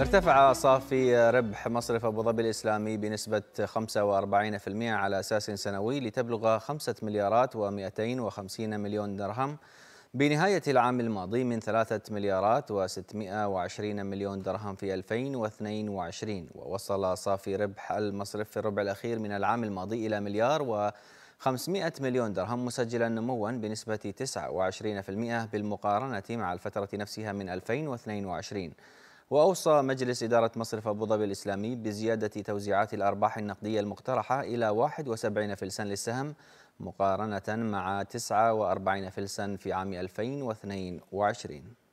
ارتفع صافي ربح مصرف أبو ظبي الإسلامي بنسبة 45% على أساس سنوي لتبلغ 5 مليارات و250 مليون درهم بنهاية العام الماضي من 3 مليارات و620 مليون درهم في 2022 ووصل صافي ربح المصرف في الربع الأخير من العام الماضي إلى مليار و500 مليون درهم مسجلا نموا بنسبة 29% بالمقارنة مع الفترة نفسها من 2022 وأوصى مجلس إدارة مصرف أبو ظبي الإسلامي بزيادة توزيعات الأرباح النقدية المقترحة إلى 71 فلسا للسهم مقارنة مع 49 فلسا في عام 2022